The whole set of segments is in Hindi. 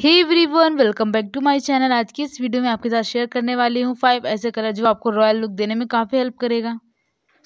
hey everyone welcome back to my channel आज की इस वीडियो में आपके साथ शेयर करने वाली हूँ फाइव ऐसे कलर जो आपको रॉयल लुक देने में काफ़ी हेल्प करेगा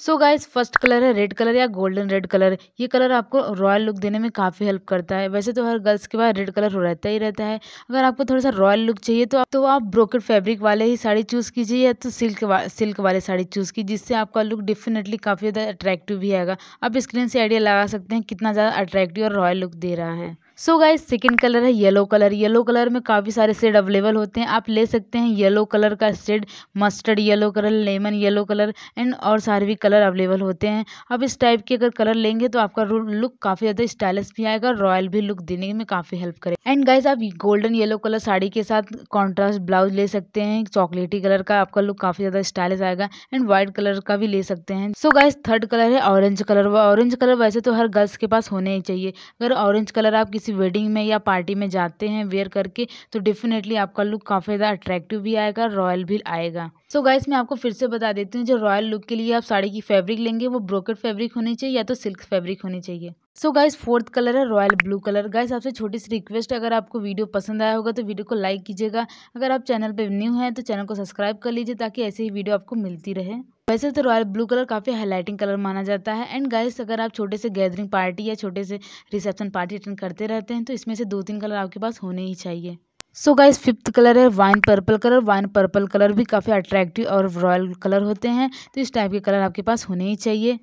सो गाइस फर्स्ट कलर है रेड कलर या गोल्डन रेड कलर ये कलर आपको रॉयल लुक देने में काफ़ी हेल्प करता है वैसे तो हर गर्ल्स के पास रेड कलर रहता ही रहता है अगर आपको थोड़ा सा रॉयल लुक चाहिए तो आप तो आप ब्रोकेड फैब्रिक वाले ही साड़ी चूज़ कीजिए या तो सिल्क वा, सिल्क वाले साड़ी चूज़ कीजिए जिससे आपका लुक डेफिनेटली काफ़ी ज़्यादा अट्रैक्टिव भी आएगा आप स्क्रीन से आइडिया लगा सकते हैं कितना ज़्यादा अट्रैक्टिव और रॉयल लुक दे रहा है सो गाइज सेकेंड कलर है येलो कलर येलो कलर में काफ़ी सारे शेड अवेलेबल होते हैं आप ले सकते हैं येलो कलर का shade mustard yellow colour lemon yellow colour and और सारे भी कलर अवेलेबल होते हैं आप इस टाइप के अगर कलर लेंगे तो आपका लुक काफ़ी ज़्यादा स्टाइलिश भी आएगा रॉयल भी लुक देने में काफ़ी हेल्प करे एंड गाइज आप गोल्डन येलो कलर साड़ी के साथ कॉन्ट्रास्ट ब्लाउज ले सकते हैं चॉकलेटी कलर का आपका लुक काफ़ी ज़्यादा स्टाइलिश आएगा एंड व्हाइट कलर का भी ले सकते हैं सो गाइज थर्ड कलर है ऑरेंज कलर ऑरेंज कलर वैसे तो हर गर्ल्स के पास होने ही चाहिए अगर ऑरेंज कलर आप किसी किसी वेडिंग में या पार्टी में जाते हैं वेयर करके तो डेफिनेटली आपका लुक काफ़ी ज़्यादा अट्रैक्टिव भी आएगा रॉयल भी आएगा सो so गाइस मैं आपको फिर से बता देती हूँ जो रॉयल लुक के लिए आप साड़ी की फैब्रिक लेंगे वो ब्रोकेट फैब्रिक होनी चाहिए या तो सिल्क फैब्रिक होनी चाहिए सो गाइस फोर्थ कलर है रॉयल ब्लू कलर गाइस आपसे छोटी सी रिक्वेस्ट है अगर आपको वीडियो पसंद आया होगा तो वीडियो को लाइक कीजिएगा अगर आप चैनल पर न्यू हैं तो चैनल को सब्सक्राइब कर लीजिए ताकि ऐसे ही वीडियो आपको मिलती रहे वैसे तो रॉयल ब्लू कलर काफ़ी हाईलाइटिंग कलर माना जाता है एंड गाइस अगर आप छोटे से गैदरिंग पार्टी या छोटे से रिसेप्शन पार्टी अटेंड करते रहते हैं तो इसमें से दो तीन कलर आपके पास होने ही चाहिए सो गाइस फिफ्थ कलर है wine purple colour wine purple colour भी काफ़ी अट्रैक्टिव और रॉयल कलर होते हैं तो इस टाइप के कलर आपके पास होने ही चाहिए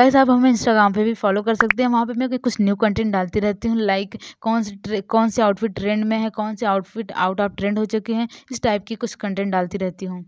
गाइस आप हमें इंस्टाग्राम पे भी फॉलो कर सकते हैं वहाँ पे मैं कुछ न्यू कंटेंट डालती रहती हूँ लाइक कौन से कौन से आउटफिट ट्रेंड में है कौन से आउटफिट आउट ऑफ ट्रेंड हो चुके हैं इस टाइप की कुछ कंटेंट डालती रहती हूँ